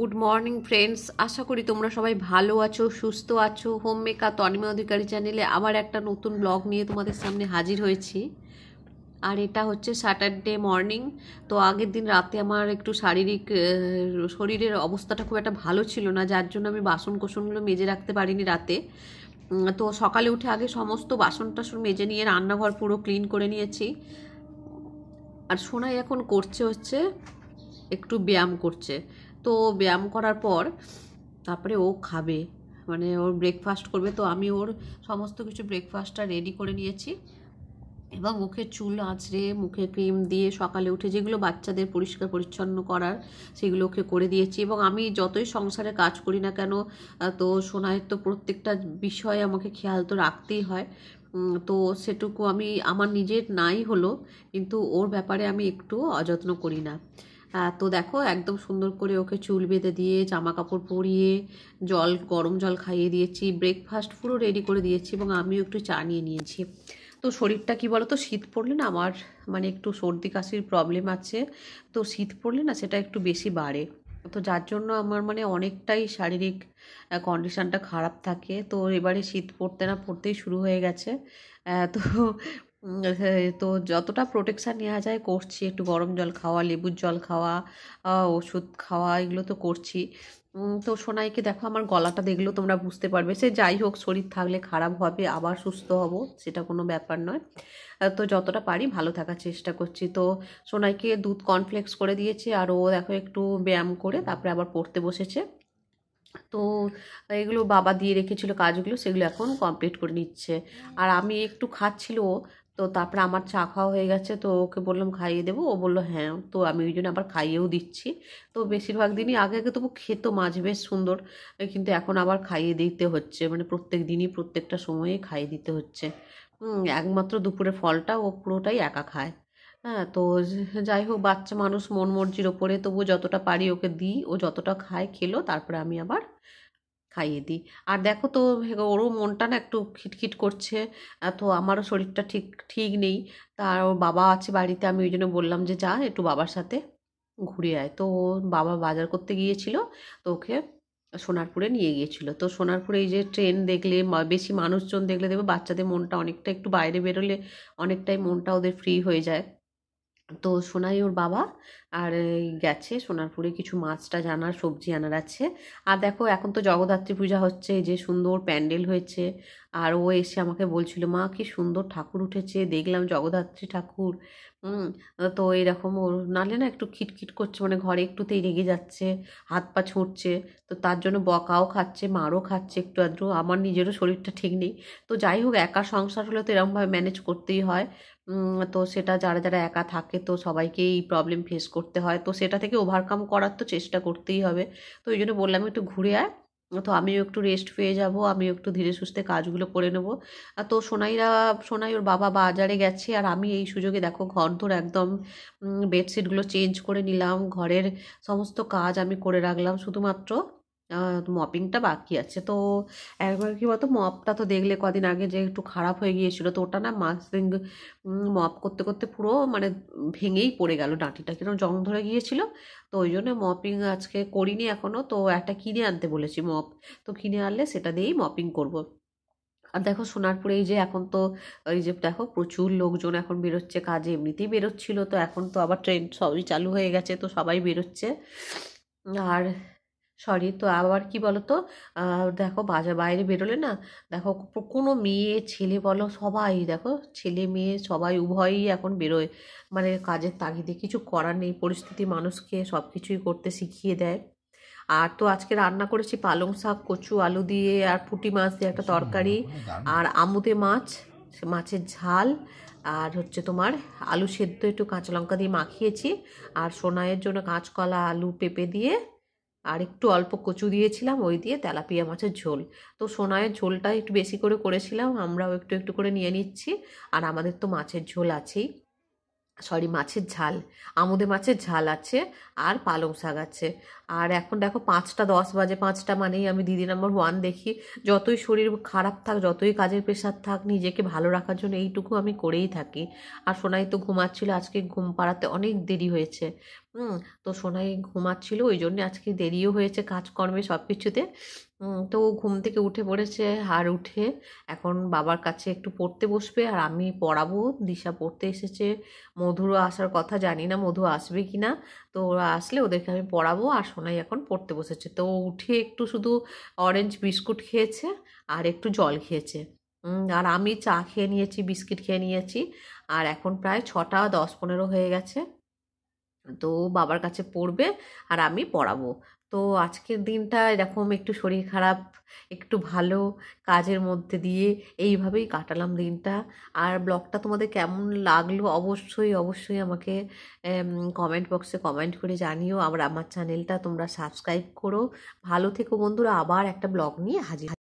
good morning friends আশা করি তোমরা সবাই ভালো আছো সুস্থ আছো হোম মেকার তনিমা অধিকারী চ্যানেলে আবার একটা নতুন ব্লগ নিয়ে তোমাদের সামনে হাজির হয়েছি আর এটা হচ্ছে স্যাটারডে মর্নিং তো আগের দিন রাতে আমার একটু শারীরিক শরীরের অবস্থাটা খুব একটা ভালো ছিল না যার জন্য আমি বাসন কোষণগুলো মেজে রাখতে পারিনি রাতে তো সকালে উঠে আগে সমস্ত বাসন টাসন মেজে নিয়ে রান্নাঘর পুরো ক্লিন করে নিয়েছি আর সোনাই এখন করছে হচ্ছে একটু ব্যায়াম করছে তো ব্যায়াম করার পর তারপরে ও খাবে মানে ওর ব্রেকফাস্ট করবে তো আমি ওর সমস্ত কিছু ব্রেকফাস্টটা রেডি করে নিয়েছি এবং মুখে চুল আঁচড়ে মুখে ক্রিম দিয়ে সকালে উঠে যেগুলো বাচ্চাদের পরিষ্কার পরিচ্ছন্ন করার সেগুলোকে করে দিয়েছি এবং আমি যতই সংসারে কাজ করি না কেন তো সোনায় তো প্রত্যেকটা বিষয়ে আমাকে খেয়াল তো রাখতেই হয় তো সেটুকু আমি আমার নিজের নাই হলো কিন্তু ওর ব্যাপারে আমি একটু অযত্ন করি না তো দেখো একদম সুন্দর করে ওকে চুল বেঁধে দিয়ে জামা কাপড় পরিয়ে জল গরম জল খাইয়ে দিয়েছি ব্রেকফাস্ট পুরো রেডি করে দিয়েছি এবং আমিও একটু চা নিয়ে নিয়েছি তো শরীরটা কি বলো তো শীত পড়লে না আমার মানে একটু সর্দি কাশির প্রবলেম আছে তো শীত পড়লে না সেটা একটু বেশি বাড়ে তো যার জন্য আমার মানে অনেকটাই শারীরিক কন্ডিশনটা খারাপ থাকে তো এবারে শীত পড়তে না পড়তেই শুরু হয়ে গেছে তো তো যতটা প্রোটেকশান নেওয়া যায় করছি একটু গরম জল খাওয়া লেবুর জল খাওয়া ওষুধ খাওয়া এগুলো তো করছি তো সোনাইকে দেখো আমার গলাটা দেখলেও তোমরা বুঝতে পারবে সে যাই হোক শরীর থাকলে খারাপ হবে আবার সুস্থ হব সেটা কোনো ব্যাপার নয় তো যতটা পারি ভালো থাকার চেষ্টা করছি তো সোনাইকে দুধ কনফ্লেক্স করে দিয়েছে আর ও দেখো একটু ব্যায়াম করে তারপরে আবার পড়তে বসেছে তো এগুলো বাবা দিয়ে রেখেছিল কাজগুলো সেগুলো এখন কমপ্লিট করে নিচ্ছে আর আমি একটু খাচ্ছিল তো তারপরে আমার চা খাওয়া হয়ে গেছে তো ওকে বললাম খাইয়ে দেবো ও বললো হ্যাঁ তো আমি ওই জন্য আবার খাইয়েও দিচ্ছি তো বেশিরভাগ দিনই আগে আগে তবু খেত মাছ বেশ সুন্দর কিন্তু এখন আবার খাইয়ে দিতে হচ্ছে মানে প্রত্যেক দিনই প্রত্যেকটা সময়ে খাইয়ে দিতে হচ্ছে একমাত্র দুপুরে ফলটা ও পুরোটাই একা খায় হ্যাঁ তো যাই হোক বাচ্চা মানুষ মন মর্জির ওপরে তবু যতটা পারি ওকে দিই ও যতটা খায় খেলো তারপরে আমি আবার খাইয়ে দিই আর দেখো তো ওরও মনটা না একটু খিটখিট করছে তো আমারও শরীরটা ঠিক ঠিক নেই তার ওর বাবা আছে বাড়িতে আমি ওই জন্য বললাম যে যা একটু বাবার সাথে ঘুরে আয় তো বাবা বাজার করতে গিয়েছিল তো ওকে সোনারপুরে নিয়ে গিয়েছিল তো সোনারপুরে এই যে ট্রেন দেখলে বেশি মানুষজন দেখলে দেখবে বাচ্চাদের মনটা অনেকটা একটু বাইরে বেরোলে অনেকটাই মনটা ওদের ফ্রি হয়ে যায় তো সোনাই ওর বাবা আর গেছে সোনারপুরে কিছু মাছটা জানার সবজি আনার আছে আর দেখো এখন তো জগদ্ধাত্রী পূজা হচ্ছে যে সুন্দর প্যান্ডেল হয়েছে আর ও এসে আমাকে বলছিল মা কি সুন্দর ঠাকুর উঠেছে দেখলাম জগদ্ধাত্রী ঠাকুর তো এরকম ওর নালে না একটু খিটখিট করছে মানে ঘরে একটুতেই রেগে যাচ্ছে হাত পা ছুটছে তো তার জন্য বকাও খাচ্ছে মারও খাচ্ছে একটু আধটু আমার নিজেরও শরীরটা ঠিক নেই তো যাই হোক একা সংসার হলে তো এরকমভাবে ম্যানেজ করতেই হয় তো সেটা যারা যারা একা থাকে তো সবাইকে এই প্রবলেম ফেস করতে হয় তো সেটা থেকে ওভারকাম করার তো চেষ্টা করতেই হবে তো ওই জন্য বললাম একটু ঘুরে আয় তো আমিও একটু রেস্ট পেয়ে যাব আমি একটু ধীরে সুস্থে কাজগুলো করে নেব তো সোনাইরা সোনাই ওর বাবা বাজারে গেছে আর আমি এই সুযোগে দেখো ঘর ধর একদম বেডশিটগুলো চেঞ্জ করে নিলাম ঘরের সমস্ত কাজ আমি করে রাখলাম শুধুমাত্র মপিংটা বাকি আছে তো একবার কি বলতো মপটা তো দেখলে কদিন আগে যে একটু খারাপ হয়ে গিয়েছিলো তো ওটা না মাস্কিং মপ করতে করতে পুরো মানে ভেঙেই পড়ে গেল ডাঁটিটা কিরকম জং ধরে গিয়েছিলো তো ওই জন্য মপিং আজকে করিনি এখনও তো একটা কিনে আনতে বলেছি মপ তো কিনে আনলে সেটা দিয়েই মপিং করবো আর দেখো সোনারপুরে এই যে এখন তো এই যে দেখো প্রচুর লোকজন এখন বেরোচ্ছে কাজে এমনিতেই বেরোচ্ছিল তো এখন তো আবার ট্রেন সবই চালু হয়ে গেছে তো সবাই বেরোচ্ছে আর সরি তো আবার কি বলো তো দেখো বাজার বাইরে বেরোলে না দেখো কোনো মেয়ে ছেলে বলো সবাই দেখো ছেলে মেয়ে সবাই উভয়ই এখন বেরোয় মানে কাজের তাগিদে কিছু করার নেই পরিস্থিতি মানুষকে সব কিছুই করতে শিখিয়ে দেয় আর তো আজকে রান্না করেছি পালং শাক কচু আলু দিয়ে আর পুঁটি মাছ দিয়ে একটা তরকারি মানে আর আমুদে মাছ মাছের ঝাল আর হচ্ছে তোমার আলু সেদ্ধ একটু কাঁচা লঙ্কা দিয়ে মাখিয়েছি আর সোনাইয়ের জন্য কাঁচকলা আলু পেঁপে দিয়ে আর একটু অল্প কচু দিয়েছিলাম ওই দিয়ে তেলাপিয়া মাছের ঝোল তো সোনায়ের ঝোলটা একটু বেশি করে করেছিলাম আমরাও একটু একটু করে নিয়ে নিচ্ছি আর আমাদের তো মাছের ঝোল আছেই সরি মাছের ঝাল আমুদে মাছের ঝাল আছে আর পালং শাক আছে আর এখন দেখো পাঁচটা দশ বাজে পাঁচটা মানেই আমি দিদি নাম্বার ওয়ান দেখি যতই শরীর খারাপ থাক যতই কাজের প্রেশার থাক নিজেকে ভালো রাখার জন্য এইটুকু আমি করেই থাকি আর সোনাই তো ঘুমাচ্ছিল আজকে ঘুম পাড়াতে অনেক দেরি হয়েছে হুম তো সোনাই ঘুমাচ্ছিল ওই জন্য আজকে দেরিও হয়েছে কাজকর্মে সব কিছুতে তো ও ঘুম থেকে উঠে পড়েছে আর উঠে এখন বাবার কাছে একটু পড়তে বসবে আর আমি পড়াবো দিশা পড়তে এসেছে মধুরও আসার কথা জানি না মধু আসবে কি না তো ওরা আসলে ওদেরকে আমি পড়াবো আর সোনাই এখন পড়তে বসেছে তো উঠে একটু শুধু অরেঞ্জ বিস্কুট খেয়েছে আর একটু জল খেয়েছে আর আমি চা খেয়ে নিয়েছি বিস্কিট খেয়ে নিয়েছি আর এখন প্রায় ছটা দশ পনেরো হয়ে গেছে তো বাবার কাছে পড়বে আর আমি পড়াবো তো আজকের দিনটা এরকম একটু শরীর খারাপ একটু ভালো কাজের মধ্যে দিয়ে এইভাবেই কাটালাম দিনটা আর ব্লগটা তোমাদের কেমন লাগলো অবশ্যই অবশ্যই আমাকে কমেন্ট বক্সে কমেন্ট করে জানিও আমার আমার চ্যানেলটা তোমরা সাবস্ক্রাইব করো ভালো থেকো বন্ধুরা আবার একটা ব্লগ নিয়ে হাজির